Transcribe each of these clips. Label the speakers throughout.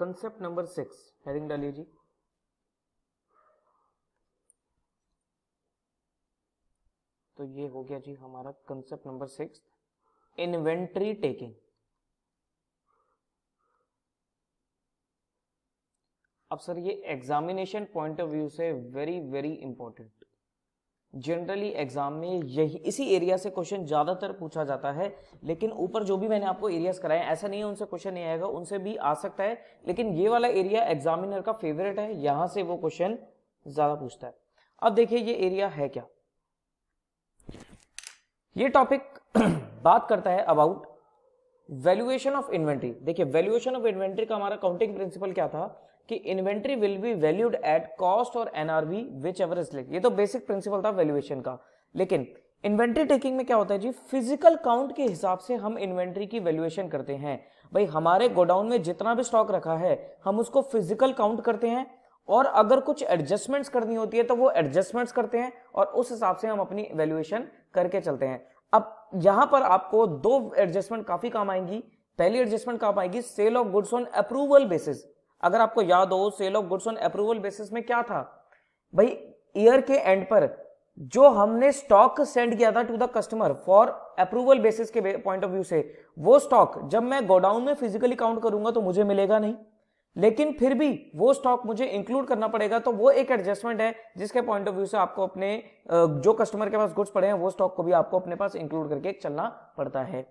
Speaker 1: Concept number six heading डालिए जी तो ये हो गया जी हमारा concept number six inventory taking अब सर ये एग्जामिनेशन पॉइंट ऑफ व्यू से very very important generally exam में यही इसी एरिया से क्वेश्चन ज़्यादातर पूछा जाता है लेकिन ऊपर जो भी मैंने आपको एरियाज कराए ऐसा नहीं है उनसे क्वेश्चन नहीं आएगा उनसे भी आ सकता है लेकिन ये वाला एरिया एग्जामिनर का फेवरेट है यहां से वो क्वेश्चन ज़्यादा पूछता है अब देखिए ये एरिया है क्या ये टॉपिक बात करता है अबाउट वैल्यूएशन ऑफ इन्वेंट्री देखिए वैल्यूएशन ऑफ इन्वेंट्री का हमारा काउंटिंग प्रिंसिपल क्या था कि inventory will be valued at cost और एनआरवी विच एवर इज ये तो बेसिक प्रिंसिपल था वैल्यूएशन का लेकिन इन्वेंट्री टेकिंग में क्या होता है जी फिजिकल काउंट के हिसाब से हम इन्वेंट्री की वैल्यूएशन करते हैं भाई हमारे गोडाउन में जितना भी स्टॉक रखा है हम उसको फिजिकल काउंट करते हैं और अगर कुछ एडजस्टमेंट्स करनी होती है तो वो एडजस्टमेंट्स करते हैं और उस हिसाब से हम अपनी वैल्यूएशन करके चलते हैं अब यहां पर आपको दो एडजस्टमेंट काफी काम आएंगी पहली एडजस्टमेंट काम आएगी sale of goods on approval basis अगर आपको याद हो sale of goods on approval basis में क्या था भाई ईयर के एंड पर जो हमने स्टॉक सेंड किया था to the customer for approval basis के पॉइंट ऑफ व्यू से वो स्टॉक जब मैं गोडाउन में फिजिकली काउंट करूंगा तो मुझे मिलेगा नहीं लेकिन फिर भी वो स्टॉक मुझे इंक्लूड करना पड़ेगा तो वो एक एडजस्टमेंट है जिसके पॉइंट ऑफ व्यू से आपको अपने जो कस्टमर के पास गुड्स पड़े हैं वो स्टॉक को भी आपको अपने पास इंक्लूड करके चलना पड़ता है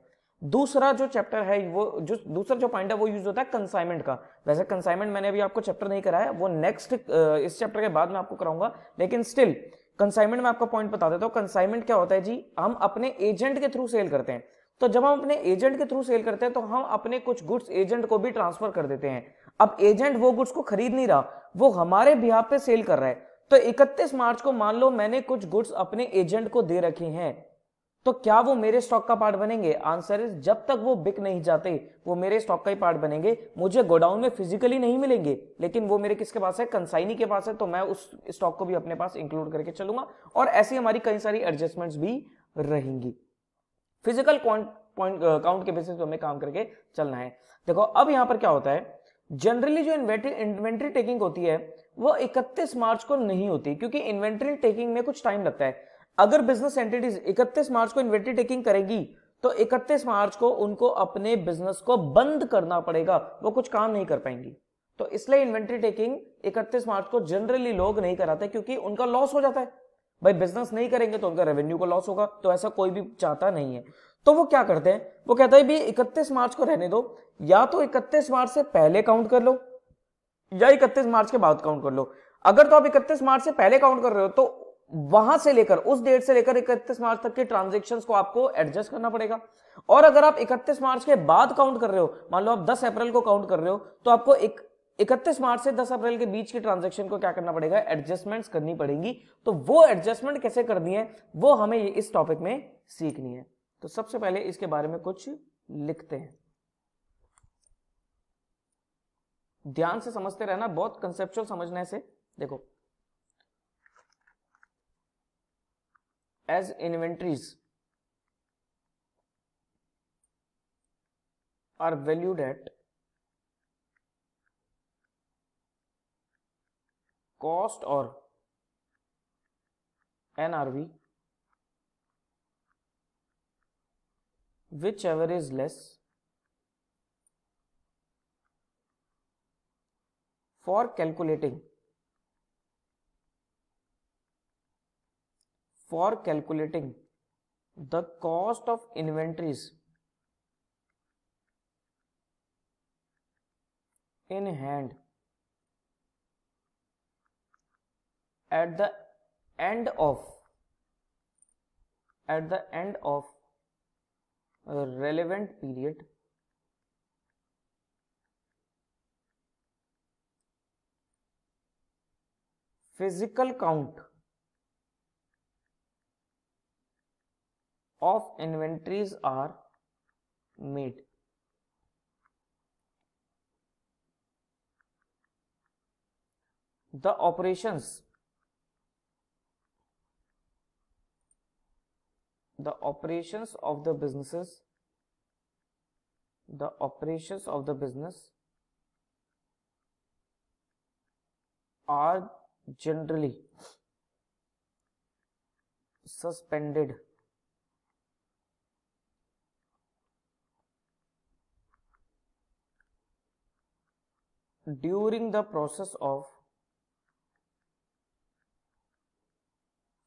Speaker 1: दूसरा जो चैप्टर है वो जो दूसरा जो पॉइंट है वो यूज होता है कंसाइनमेंट का वैसे कंसाइनमेंट मैंने अभी आपको चैप्टर नहीं कराया वो नेक्स्ट इस चैप्टर के बाद में आपको कराऊंगा लेकिन स्टिल कंसाइनमेंट में आपको पॉइंट बता देता हूँ कंसाइनमेंट क्या होता है जी हम अपने एजेंट के थ्रू सेल करते हैं तो जब हम अपने एजेंट के थ्रू सेल करते हैं तो हम अपने कुछ गुड्स एजेंट को भी ट्रांसफर कर देते हैं अब एजेंट वो गुड्स को खरीद नहीं रहा वो हमारे बिहार पे सेल कर रहा है तो 31 मार्च को मान लो मैंने कुछ गुड्स अपने एजेंट को दे रखे हैं तो क्या वो मेरे स्टॉक का पार्ट बनेंगे आंसर इज जब तक वो बिक नहीं जाते वो मेरे स्टॉक का ही पार्ट बनेंगे मुझे गोडाउन में फिजिकली नहीं मिलेंगे लेकिन वो मेरे किसके पास है कंसाइनी के पास है तो मैं उस स्टॉक को भी अपने पास इंक्लूड करके चलूंगा और ऐसी हमारी कई सारी एडजस्टमेंट्स भी रहेंगी फिजिकल काउंट uh, के बेसिस पे हमें काम करके चलना है देखो अब यहां पर क्या होता है जनरली जो इन्वेंट्री इन्वेंट्री टेकिंग होती है वो 31 मार्च को नहीं होती क्योंकि इन्वेंट्री टेकिंग में कुछ टाइम लगता है अगर बिजनेस एंटिटीज 31 मार्च को इन्वेंट्री टेकिंग करेगी तो 31 मार्च को उनको अपने बिजनेस को बंद करना पड़ेगा वो कुछ काम नहीं कर पाएंगी तो इसलिए इन्वेंट्री टेकिंग 31 मार्च को जनरली लोग नहीं कराते क्योंकि उनका लॉस हो जाता है भाई बिजनेस नहीं करेंगे तो उनका रेवेन्यू का लॉस होगा तो ऐसा कोई भी चाहता नहीं है तो वो क्या करते हैं वो कहता है भी 31 मार्च को रहने दो या तो 31 मार्च से पहले काउंट कर लो या 31 मार्च के बाद काउंट कर लो अगर तो आप 31 मार्च से पहले काउंट कर रहे हो तो वहां से लेकर उस डेट से लेकर 31 मार्च तक के ट्रांजेक्शन को आपको एडजस्ट करना पड़ेगा और अगर आप 31 मार्च के बाद काउंट कर रहे हो मान लो आप 10 अप्रैल को काउंट कर रहे हो तो आपको एक 31 मार्च से 10 अप्रैल के बीच के ट्रांजेक्शन को क्या करना पड़ेगा एडजस्टमेंट्स करनी पड़ेगी तो वो एडजस्टमेंट कैसे करनी है वो हमें इस टॉपिक में सीखनी है तो सबसे पहले इसके बारे में कुछ लिखते हैं ध्यान से समझते रहना बहुत कंसेप्चुअल समझने से देखो as inventories are valued at cost और NRV whichever is less for calculating for calculating the cost of inventories in hand at the end of at the end of a relevant period physical count of inventories are made. The operations the operations of the businesses the operations of the business are generally suspended during the process of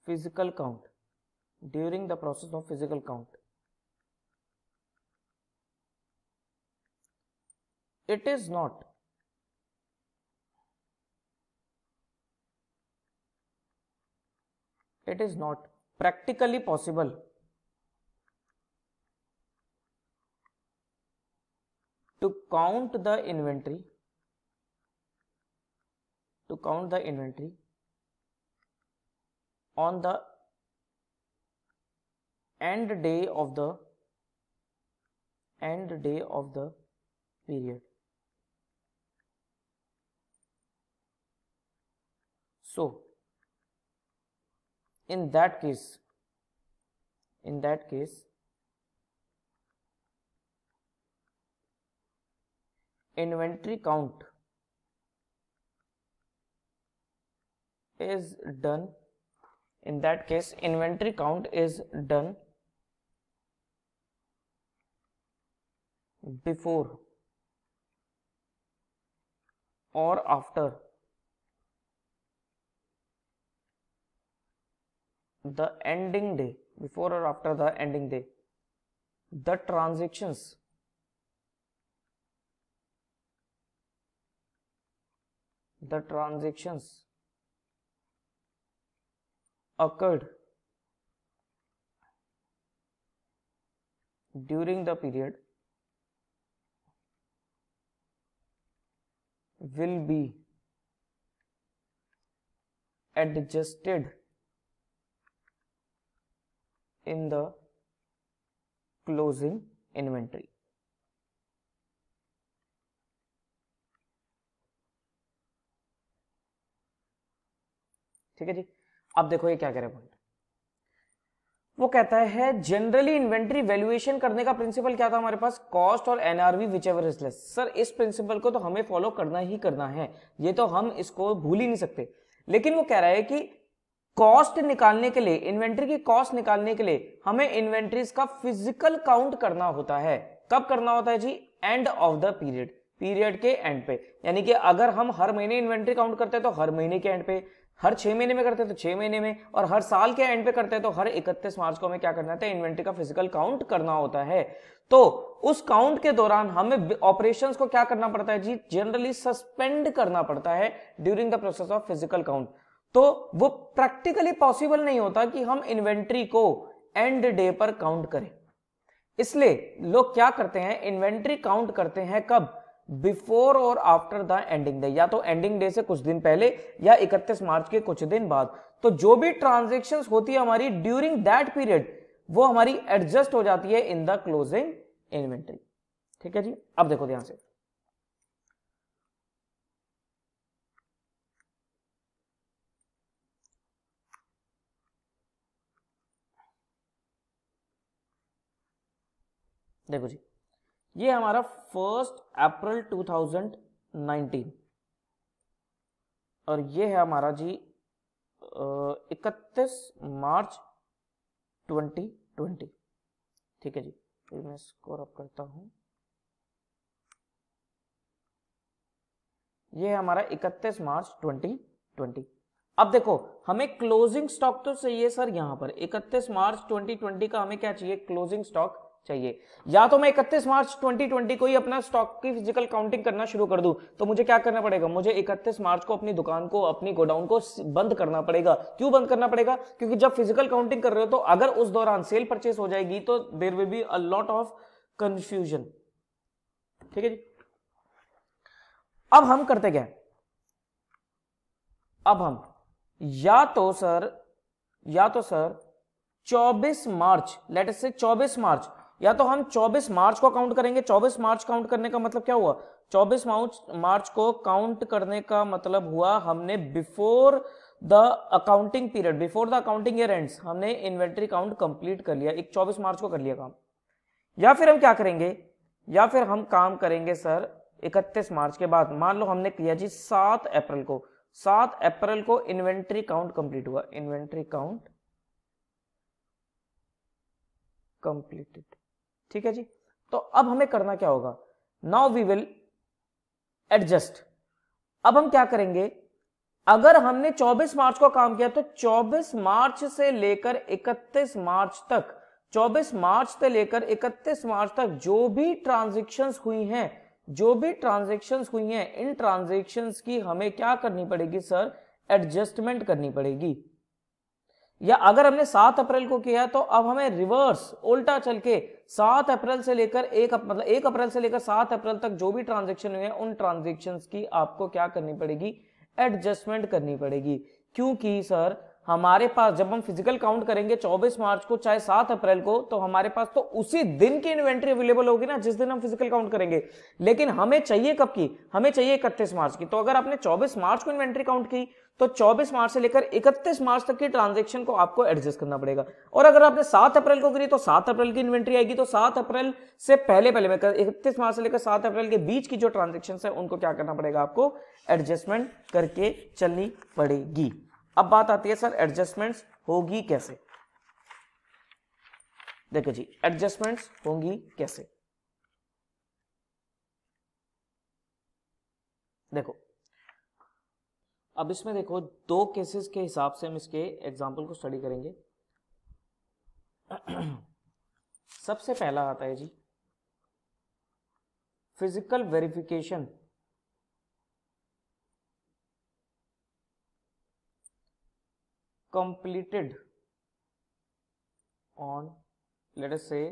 Speaker 1: physical count during the process of physical count it is not It is not practically possible. To count the inventory, to count the inventory on the end day of the end day of the period. So, in that case in that case inventory count is done in that case inventory count is done before or after the ending day before or after the ending day the transactions the transactions occurred during the period will be adjusted in the closing inventory. ठीक है जी अब देखो ये क्या कह रहे हैं point वो कहता है जनरली इन्वेंट्री वैल्यूएशन करने का प्रिंसिपल क्या था हमारे पास कॉस्ट और NRV whichever is less sir इस प्रिंसिपल को तो हमें फॉलो करना ही करना है ये तो हम इसको भूल ही नहीं सकते लेकिन वो कह रहा है कि कॉस्ट निकालने के लिए इन्वेंट्री की कॉस्ट निकालने के लिए हमें इन्वेंट्रीज का फिजिकल काउंट करना होता है कब करना होता है जी end of the period period के एंड पे यानी कि अगर हम हर महीने इन्वेंट्री काउंट करते हैं तो हर महीने के एंड पे हर छह महीने में करते हैं तो छह महीने में और हर साल के एंड पे करते हैं तो हर इकतीस मार्च को हमें क्या करना है इन्वेंट्री का फिजिकल काउंट करना होता है तो उस काउंट के दौरान हमें ऑपरेशंस को क्या करना पड़ता है जी जनरली सस्पेंड करना पड़ता है during the process of physical count तो वो प्रैक्टिकली पॉसिबल नहीं होता कि हम इन्वेंट्री को एंड डे पर काउंट करें इसलिए लोग क्या करते हैं इन्वेंट्री काउंट करते हैं कब बिफोर और आफ्टर द एंडिंग डे या तो एंडिंग डे से कुछ दिन पहले या 31 मार्च के कुछ दिन बाद तो जो भी ट्रांजेक्शन होती है हमारी ड्यूरिंग दैट पीरियड वो हमारी एडजस्ट हो जाती है इन द क्लोजिंग इन्वेंट्री ठीक है जी अब देखो ध्यान से देखो जी ये हमारा फर्स्ट अप्रैल 2019 और ये है हमारा जी इकतीस मार्च 2020 ठीक है जी फिर मैं स्कोर अप करता हूं ये है हमारा 31 मार्च 2020 अब देखो हमें क्लोजिंग स्टॉक तो चाहिए सर यहां पर 31 मार्च 2020 का हमें क्या चाहिए क्लोजिंग स्टॉक चाहिए या तो मैं 31 मार्च 2020 को ही अपना स्टॉक की फिजिकल काउंटिंग करना शुरू कर दूं तो मुझे क्या करना पड़ेगा मुझे 31 मार्च को अपनी दुकान को अपनी गोडाउन को बंद करना पड़ेगा क्यों बंद करना पड़ेगा क्योंकि जब फिजिकल काउंटिंग कर रहे हो तो अगर उस दौरान सेल परचेस हो जाएगी तो there will be a lot of confusion ठीक है जी अब हम करते क्या अब हम या तो सर या तो सर 24 मार्च लेट से 24 मार्च या तो हम 24 मार्च को काउंट करेंगे 24 मार्च काउंट करने का मतलब क्या हुआ 24 मार्च मार्च को काउंट करने का मतलब हुआ हमने before the accounting period before the accounting year ends हमने इन्वेंट्री काउंट कंप्लीट कर लिया एक 24 मार्च को कर लिया काम या फिर हम क्या करेंगे या फिर हम काम करेंगे सर 31 मार्च के बाद मान लो हमने किया जी 7 अप्रैल को 7 अप्रैल को इन्वेंट्री काउंट कंप्लीट हुआ इन्वेंट्री काउंट कंप्लीटेड ठीक है जी तो अब हमें करना क्या होगा नाउ वी विल एडजस्ट अब हम क्या करेंगे अगर हमने 24 मार्च को काम किया तो 24 मार्च से लेकर 31 मार्च तक 24 मार्च से लेकर 31 मार्च तक जो भी ट्रांजेक्शन हुई हैं जो भी ट्रांजेक्शन हुई हैं इन ट्रांजेक्शन की हमें क्या करनी पड़ेगी सर एडजस्टमेंट करनी पड़ेगी या अगर हमने सात अप्रैल को किया तो अब हमें रिवर्स उल्टा चल के सात अप्रैल से लेकर एक मतलब एक अप्रैल से लेकर सात अप्रैल तक जो भी ट्रांजेक्शन हुए हैं उन ट्रांजेक्शन की आपको क्या करनी पड़ेगी एडजस्टमेंट करनी पड़ेगी क्योंकि सर हमारे पास जब हम फिजिकल काउंट करेंगे 24 मार्च को चाहे 7 अप्रैल को तो हमारे पास तो उसी दिन की इन्वेंट्री अवेलेबल होगी ना जिस दिन हम फिजिकल काउंट करेंगे लेकिन हमें चाहिए कब की हमें चाहिए इकतीस मार्च की तो अगर आपने 24 मार्च को इन्वेंट्री काउंट की तो 24 मार्च से लेकर 31 मार्च तक की ट्रांजेक्शन को आपको एडजस्ट करना पड़ेगा और अगर आपने सात अप्रैल को करी तो सात अप्रैल की इन्वेंट्री आएगी तो सात अप्रैल से पहले पहले में इकतीस मार्च से लेकर सात अप्रैल के बीच की जो ट्रांजेक्शन है उनको क्या करना पड़ेगा आपको एडजस्टमेंट करके चलनी पड़ेगी अब बात आती है सर एडजस्टमेंट्स होगी कैसे देखो जी एडजस्टमेंट्स होंगी कैसे देखो अब इसमें देखो दो केसेस के हिसाब से हम इसके एग्जाम्पल को स्टडी करेंगे सबसे पहला आता है जी physical verification completed on let us say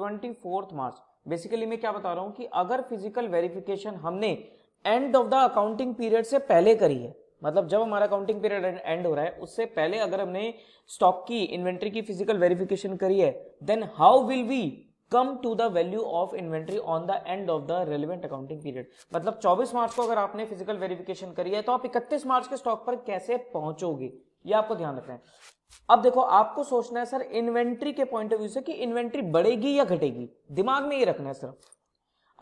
Speaker 1: 24th March basically मैं क्या बता रहा हूं कि अगर फिजिकल वेरिफिकेशन हमने end of the accounting period से पहले करी है मतलब जब हमारा अकाउंटिंग पीरियड एंड हो रहा है उससे पहले अगर हमने स्टॉक की इन्वेंट्री की फिजिकल वेरिफिकेशन करी है then how will we come to the value of inventory on the end of the relevant accounting period मतलब 24 मार्च को अगर आपने फिजिकल वेरिफिकेशन करी है तो आप 31 मार्च के स्टॉक पर कैसे पहुंचोगे ये आपको ध्यान रखना है अब देखो आपको सोचना है सर इन्वेंट्री के पॉइंट ऑफ व्यू से कि इन्वेंट्री बढ़ेगी या घटेगी दिमाग में ये रखना है सिर्फ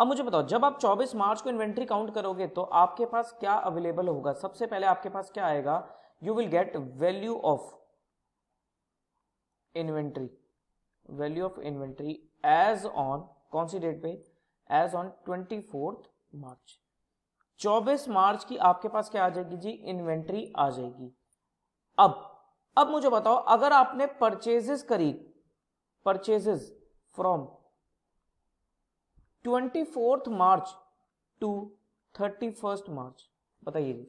Speaker 1: अब मुझे बताओ जब आप 24 मार्च को इन्वेंट्री काउंट करोगे तो आपके पास क्या अवेलेबल होगा सबसे पहले आपके पास क्या आएगा you will get value of inventory value of inventory as on कौन सी डेट पे as on twenty March 24 March की आपके पास क्या आ जाएगी जी इन्वेंट्री आ जाएगी अब अब मुझे बताओ अगर आपने परचेजेस करी purchases from twenty fourth March to thirty first March बताइए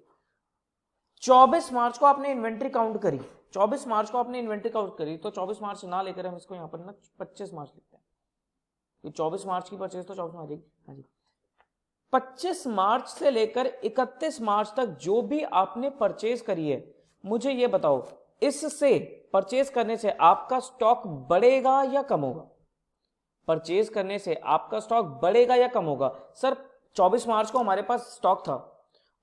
Speaker 1: चौबीस मार्च को आपने इन्वेंट्री काउंट करी चौबीस मार्च को आपने इन्वेंट्री काउंट करी तो चौबीस मार्च ना लेकर हम इसको यहां पर ना पच्चीस मार्च लिखते हैं चौबीस मार्च की परचेज तो चौबीस मार्च हाँ जी पच्चीस मार्च से लेकर इकतीस मार्च तक जो भी आपने परचेज करी है मुझे ये बताओ इससे परचेज करने से आपका स्टॉक बढ़ेगा या कम होगा परचेज करने से आपका स्टॉक बढ़ेगा या कम होगा सर 24 मार्च को हमारे पास स्टॉक था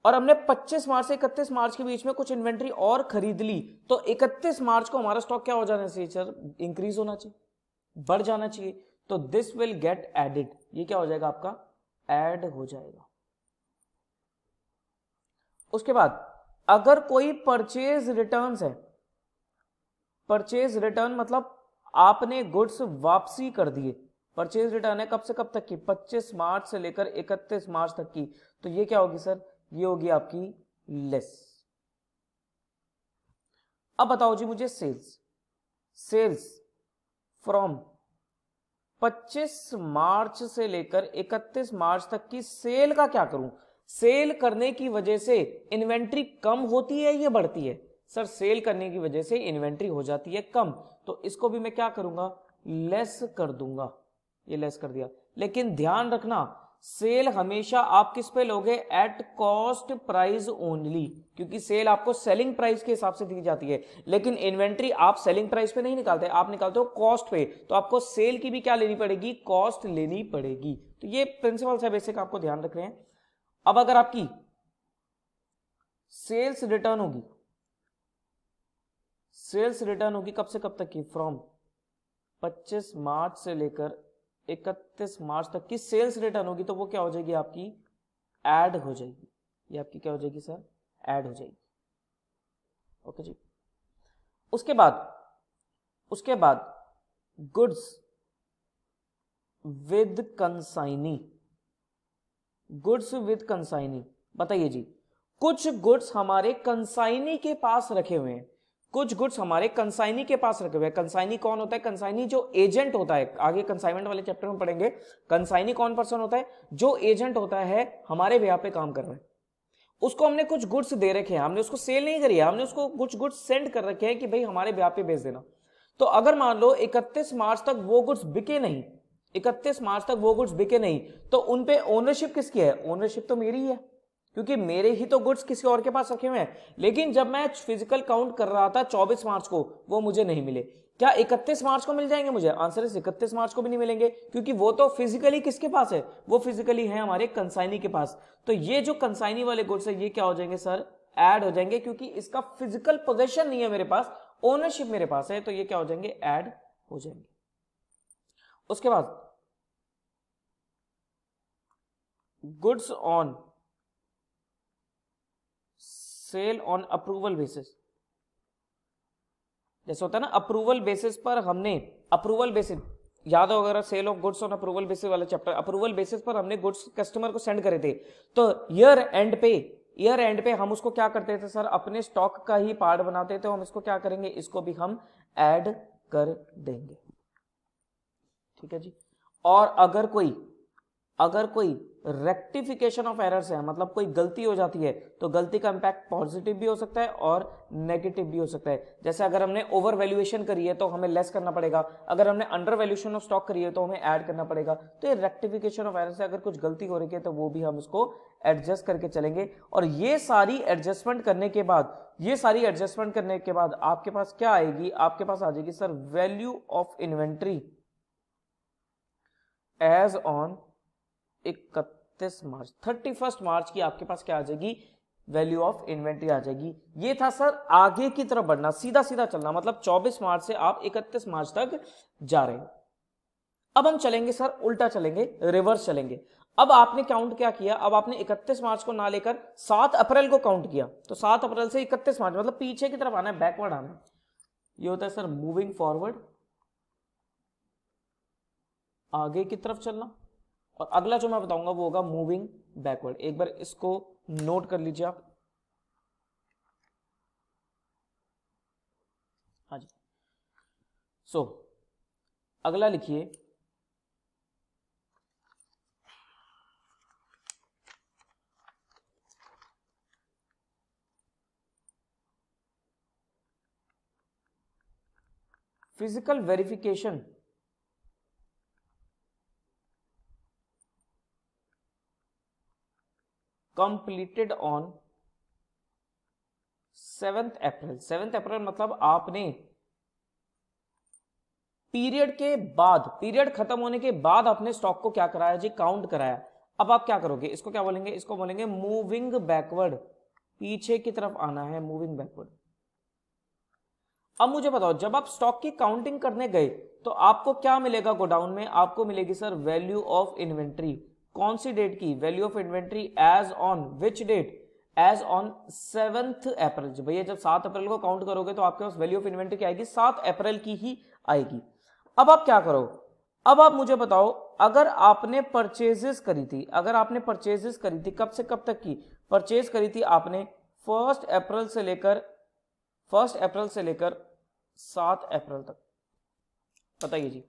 Speaker 1: और हमने 25 मार्च से 31 मार्च के बीच में कुछ इन्वेंट्री और खरीद ली तो 31 मार्च को हमारा स्टॉक क्या हो जाना चाहिए सर इंक्रीज होना चाहिए बढ़ जाना चाहिए तो दिस विल गेट एडिड ये क्या हो जाएगा आपका एड हो जाएगा उसके बाद अगर कोई परचेज रिटर्न है परचेज रिटर्न मतलब आपने गुड्स वापसी कर दिए परचेज रिटर्न है कब से कब तक की 25 मार्च से लेकर 31 मार्च तक की तो ये क्या होगी सर ये होगी आपकी लेस अब बताओ जी मुझे सेल्स सेल्स फ्रॉम 25 मार्च से लेकर 31 मार्च तक की सेल का क्या करूं सेल करने की वजह से इन्वेंट्री कम होती है या बढ़ती है सर सेल करने की वजह से इन्वेंट्री हो जाती है कम तो इसको भी मैं क्या करूंगा लेस कर दूंगा ये लेस कर दिया लेकिन ध्यान रखना सेल हमेशा आप किस पे लोगे एट कॉस्ट प्राइस ओनली क्योंकि सेल आपको सेलिंग प्राइस के हिसाब से दी जाती है लेकिन इन्वेंट्री आप सेलिंग प्राइस पे नहीं निकालते आप निकालते हो कॉस्ट पे तो आपको सेल की भी क्या लेनी पड़ेगी कॉस्ट लेनी पड़ेगी तो ये प्रिंसिपल है बेसिक आपको ध्यान रख रहे हैं अब अगर आपकी सेल्स रिटर्न होगी सेल्स रिटर्न होगी कब से कब तक की फ्रॉम 25 मार्च से लेकर 31 मार्च तक की सेल्स रिटर्न होगी तो वो क्या हो जाएगी आपकी ऐड हो जाएगी ये आपकी क्या हो जाएगी सर ऐड हो जाएगी ओके जी उसके बाद उसके बाद goods with consignee goods with consignee बताइए जी कुछ गुड्स हमारे कंसाइनी के पास रखे हुए हैं कुछ गुड्स हमारे कंसाइनी के पास रखे हुए हैं कंसाइनी कौन होता है कंसाइनी जो एजेंट होता है आगे कंसाइनमेंट वाले चैप्टर में पढ़ेंगे कंसाइनी कौन पर्सन होता है जो एजेंट होता है हमारे ब्याह पे काम कर रहे हैं उसको हमने कुछ गुड्स दे रखे हैं हमने उसको सेल नहीं करी है हमने उसको कुछ गुड्स सेंड कर रखे हैं कि भाई हमारे ब्याह पे भेज देना तो अगर मान लो इकतीस मार्च तक वो गुड्स बिके नहीं इकतीस मार्च तक वो गुड्स बिके नहीं तो उनपे ओनरशिप किसकी है ओनरशिप तो मेरी है क्योंकि मेरे ही तो गुड्स किसी और के पास रखे हुए हैं लेकिन जब मैं फिजिकल काउंट कर रहा था 24 मार्च को वो मुझे नहीं मिले क्या 31 मार्च को मिल जाएंगे मुझे आंसर इज 31 मार्च को भी नहीं मिलेंगे क्योंकि वो तो फिजिकली किसके पास है वो फिजिकली है हमारे कंसाइनी के पास तो ये जो कंसाइनी वाले गुड्स है ये क्या हो जाएंगे सर एड हो जाएंगे क्योंकि इसका फिजिकल पोजेशन नहीं है मेरे पास ओनरशिप मेरे पास है तो ये क्या हो जाएंगे एड हो जाएंगे उसके बाद goods on sale on approval basis जैसे होता है ना अप्रूवल बेसिस पर हमने अप्रूवल बेसिस याद अगर sale of goods on approval basis वाला चैप्टर अप्रूवल बेसिस पर हमने गुड्स कस्टमर को सेंड करे थे तो ईयर एंड पे ईयर एंड पे हम उसको क्या करते थे सर अपने स्टॉक का ही पार्ट बनाते थे हम इसको क्या करेंगे इसको भी हम ऐड कर देंगे ठीक है जी और अगर कोई अगर कोई रेक्टिफिकेशन ऑफ एरर्स है मतलब कोई गलती हो जाती है तो गलती का इंपैक्ट पॉजिटिव भी हो सकता है और नेगेटिव भी हो सकता है जैसे अगर हमने ओवर वैल्यूएशन करी है तो हमें लेस करना पड़ेगा अगर हमने अंडर वैल्यूएशन ऑफ स्टॉक करी है तो हमें ऐड करना पड़ेगा तो ये रेक्टिफिकेशन ऑफ एरर्स है अगर कुछ गलती हो रही है तो वो भी हम इसको एडजस्ट करके चलेंगे और ये सारी एडजस्टमेंट करने के बाद ये सारी एडजस्टमेंट करने के बाद आपके पास क्या आएगी आपके पास आ जाएगी sir value of inventory as on इकतीस मार्च थर्टी फर्स्ट मार्च की आपके पास क्या आ जाएगी वैल्यू ऑफ इन्वेंट्री आ जाएगी ये था सर आगे की तरफ बढ़ना सीधा सीधा चलना मतलब 24 मार्च से आप 31 मार्च तक जा रहे हैं अब हम चलेंगे सर उल्टा चलेंगे रिवर्स चलेंगे अब आपने काउंट क्या किया अब आपने 31 मार्च को ना लेकर 7 अप्रैल को काउंट किया तो 7 अप्रैल से 31 मार्च मतलब पीछे की तरफ आना है बैकवर्ड आना ये होता है सर मूविंग फॉरवर्ड आगे की तरफ चलना और अगला जो मैं बताऊंगा वो होगा मूविंग बैकवर्ड एक बार इसको नोट कर लीजिए आप हाँ जी सो so, अगला लिखिए physical verification completed on seventh April seventh April मतलब आपने पीरियड के बाद पीरियड खत्म होने के बाद आपने स्टॉक को क्या कराया जी काउंट कराया अब आप क्या करोगे इसको क्या बोलेंगे इसको बोलेंगे मूविंग बैकवर्ड पीछे की तरफ आना है मूविंग बैकवर्ड अब मुझे बताओ जब आप स्टॉक की काउंटिंग करने गए तो आपको क्या मिलेगा गोडाउन में आपको मिलेगी सर वैल्यू ऑफ इन्वेंट्री कौन सी डेट की value of inventory as on which date as on seventh April भैया जब सात अप्रैल को काउंट करोगे तो आपके पास वैल्यू ऑफ इन्वेंट्री क्या आएगी सात अप्रैल की ही आएगी अब आप क्या करो अब आप मुझे बताओ अगर आपने परचेजेस करी थी अगर आपने परचेजेस करी थी कब से कब तक की परचेज करी थी आपने फर्स्ट अप्रैल से लेकर फर्स्ट अप्रैल से लेकर सात अप्रैल तक बताइए जी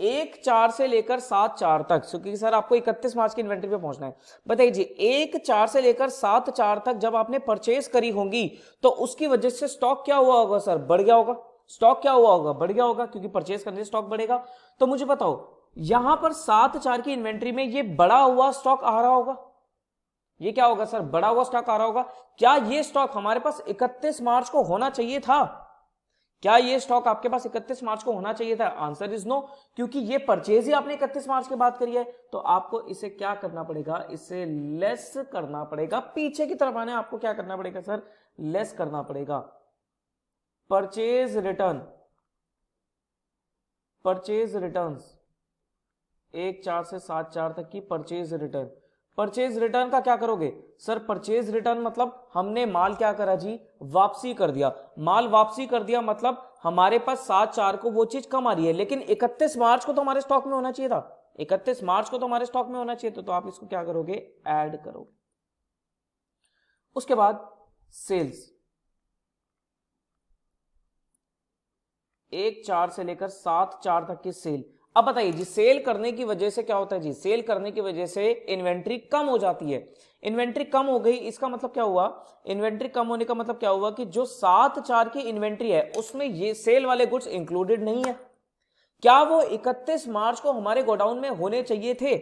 Speaker 1: एक चार से लेकर सात चार तक क्योंकि सर आपको इकतीस मार्च की इन्वेंट्री पे पहुंचना है बताइए एक चार से लेकर सात चार तक जब आपने परचेज करी होगी तो उसकी वजह से स्टॉक क्या हुआ होगा सर बढ़ गया होगा स्टॉक क्या हुआ होगा बढ़ गया होगा क्योंकि परचेज करने से स्टॉक बढ़ेगा तो मुझे बताओ यहां पर सात चार की इन्वेंट्री में ये बड़ा हुआ स्टॉक आ रहा होगा ये क्या होगा सर बड़ा हुआ स्टॉक आ रहा होगा क्या ये स्टॉक हमारे पास इकतीस मार्च को होना चाहिए था क्या ये स्टॉक आपके पास 31 मार्च को होना चाहिए था आंसर इज नो क्योंकि ये परचेज ही आपने 31 मार्च की बात करी है तो आपको इसे क्या करना पड़ेगा इसे लेस करना पड़ेगा पीछे की तरफ आने आपको क्या करना पड़ेगा सर लेस करना पड़ेगा परचेज रिटर्न परचेज रिटर्न एक चार से सात चार तक की परचेज रिटर्न परचेज रिटर्न का क्या करोगे सर परचेज रिटर्न मतलब हमने माल क्या करा जी वापसी कर दिया माल वापसी कर दिया मतलब हमारे पास सात चार को वो चीज कम आ रही है लेकिन 31 मार्च को तो हमारे स्टॉक में होना चाहिए था 31 मार्च को तो हमारे स्टॉक में होना चाहिए तो आप इसको क्या करोगे ऐड करोगे उसके बाद सेल्स एक चार से लेकर सात चार तक की सेल अब बताइए जी सेल करने की वजह से क्या होता है जी सेल करने की वजह से इन्वेंट्री कम हो जाती है इन्वेंट्री कम हो गई इसका मतलब क्या हुआ इन्वेंट्री कम होने का मतलब क्या हुआ कि जो सात चार की इन्वेंट्री है उसमें ये सेल वाले गुड्स इंक्लूडेड नहीं है क्या वो इकतीस मार्च को हमारे गोडाउन में होने चाहिए थे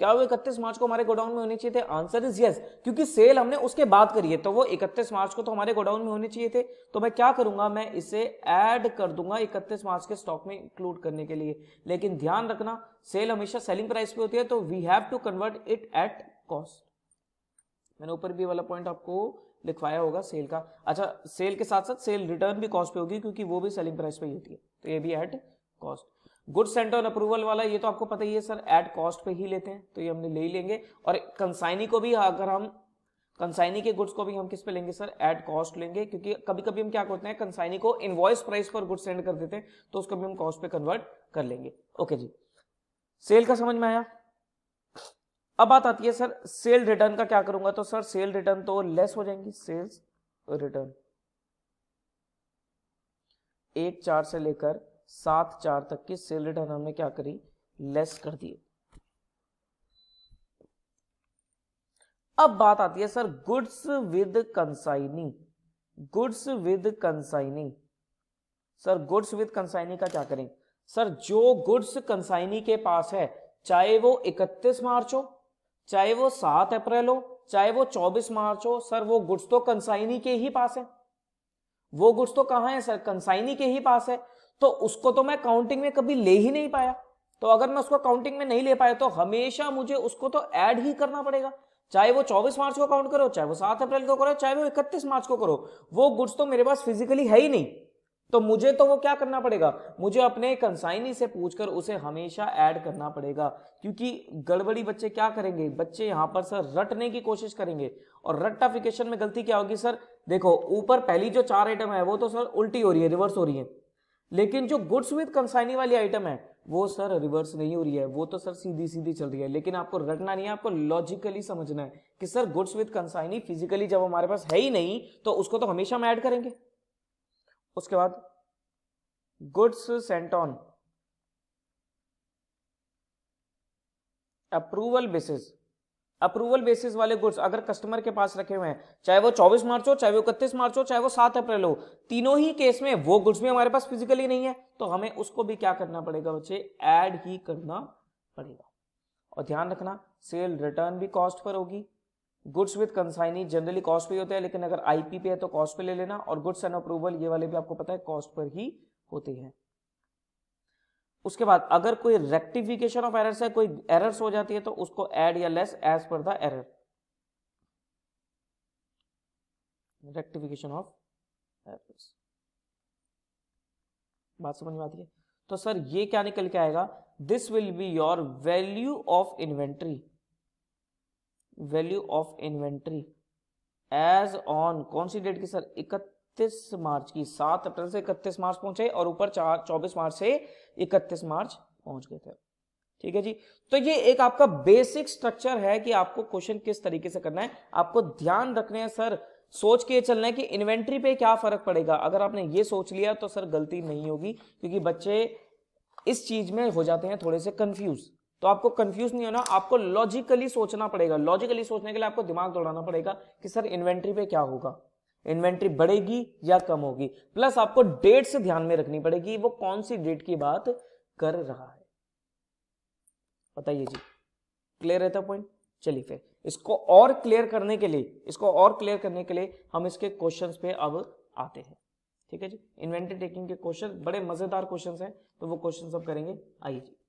Speaker 1: क्या वो इकतीस मार्च को हमारे गोडाउन में होने चाहिए थे आंसर इज यस क्योंकि सेल हमने उसके बाद करी है तो वो इकतीस मार्च को तो हमारे गोडाउन में होने चाहिए थे तो मैं क्या करूंगा मैं इसे ऐड कर दूंगा इकतीस मार्च के स्टॉक में इंक्लूड करने के लिए लेकिन ध्यान रखना सेल हमेशा सेलिंग प्राइस पे होती है तो we have to convert it at cost मैंने ऊपर भी वाला पॉइंट आपको लिखवाया होगा सेल का अच्छा सेल के साथ साथ सेल रिटर्न भी कॉस्ट पे होगी क्योंकि वो भी सेलिंग प्राइस पे ही होती है तो ये भी at cost goods sent on approval वाला ये तो आपको पता ही है सर एट कॉस्ट पे ही लेते हैं तो ये हमने ले ही लेंगे और कंसाइनी को भी अगर हम कंसाइनी के गुड्स को भी हम किस पे लेंगे सर एट कॉस्ट लेंगे क्योंकि कभी कभी हम क्या करते हैं कंसाइनी को इनवॉइस प्राइस पर गुड्स सेंड कर देते हैं तो उसको भी हम कॉस्ट पे कन्वर्ट कर लेंगे ओके जी सेल का समझ में आया अब बात आती है सर सेल रिटर्न का क्या करूंगा तो सर सेल रिटर्न तो लेस हो जाएंगी सेल्स रिटर्न एक चार से लेकर सात चार तक की सेल रिटर्न हमने क्या करी लेस कर दिए अब बात आती है sir goods with consignee goods with consigning sir goods with consignee का क्या करें सर जो गुड्स कंसाइनी के पास है चाहे वो 31 मार्च हो चाहे वो 7 अप्रैल हो चाहे वो 24 मार्च हो सर वो गुड्स तो कंसाइनी के ही पास है वो गुड्स तो कहां है सर कंसाइनी के ही पास है तो उसको तो मैं काउंटिंग में कभी ले ही नहीं पाया तो अगर मैं उसको काउंटिंग में नहीं ले पाया तो हमेशा मुझे उसको तो ऐड ही करना पड़ेगा चाहे वो 24 मार्च को काउंट करो चाहे वो 7 अप्रैल को करो चाहे वो 31 मार्च को करो वो गुड्स तो मेरे पास फिजिकली है ही नहीं तो मुझे तो वो क्या करना पड़ेगा मुझे अपने कंसाइनी से पूछकर उसे हमेशा ऐड करना पड़ेगा क्योंकि गड़बड़ी बच्चे क्या करेंगे बच्चे यहां पर सर रटने की कोशिश करेंगे और रट्टाफिकेशन में गलती क्या होगी सर देखो ऊपर पहली जो चार आइटम है वो तो सर उल्टी हो रही है रिवर्स हो रही है लेकिन जो गुड्स विद कंसाइनी वाली आइटम है वो सर रिवर्स नहीं हो रही है वो तो सर सीधी सीधी चल रही है लेकिन आपको रटना नहीं है आपको लॉजिकली समझना है कि sir goods with consignee physically जब हमारे पास है ही नहीं तो उसको तो हमेशा हम ऐड करेंगे उसके बाद goods sent on approval basis approval basis वाले गुड्स अगर कस्टमर के पास रखे हुए हैं चाहे वो 24 मार्च हो चाहे वो इकतीस मार्च हो चाहे वो 7 अप्रैल हो तीनों ही केस में वो गुड्स भी हमारे पास फिजिकली नहीं है तो हमें उसको भी क्या करना पड़ेगा बच्चे ऐड ही करना पड़ेगा और ध्यान रखना सेल रिटर्न भी कॉस्ट पर होगी goods with consignee generally cost पे होते हैं लेकिन अगर आईपी पे है तो कॉस्ट पे ले लेना और गुड्स एंड अप्रूवल ये वाले भी आपको पता है कॉस्ट पर ही होते हैं उसके बाद अगर कोई रेक्टिफिकेशन ऑफ एरर्स है कोई एरर्स हो जाती है तो उसको एड या less as per the error rectification of errors बात समझ में आती है तो सर ये क्या निकल के आएगा this will be your value of inventory value of inventory as on कौन सी डेट की सर इकत इकतीस मार्च की सात अप्रैल से इकतीस मार्च पहुंचे और ऊपर चार चौबीस मार्च से इकतीस मार्च पहुंच गए थे ठीक है जी तो ये एक आपका बेसिक स्ट्रक्चर है कि आपको क्वेश्चन किस तरीके से करना है आपको ध्यान रखने हैं सर सोच के चलना है कि इन्वेंट्री पे क्या फर्क पड़ेगा अगर आपने ये सोच लिया तो सर गलती नहीं होगी क्योंकि बच्चे इस चीज में हो जाते हैं थोड़े से कंफ्यूज तो आपको कंफ्यूज नहीं होना आपको लॉजिकली सोचना पड़ेगा लॉजिकली सोचने के लिए आपको दिमाग दौड़ाना पड़ेगा कि सर इन्वेंट्री पे क्या होगा इन्वेंट्री बढ़ेगी या कम होगी प्लस आपको डेट से ध्यान में रखनी पड़ेगी वो कौन सी डेट की बात कर रहा है बताइए जी क्लियर रहता तो पॉइंट चलिए फिर इसको और क्लियर करने के लिए इसको और क्लियर करने के लिए हम इसके क्वेश्चंस पे अब आते हैं ठीक है जी इन्वेंट्री टेकिंग के क्वेश्चन बड़े मजेदार क्वेश्चन हैं तो वो क्वेश्चन अब करेंगे आइए जी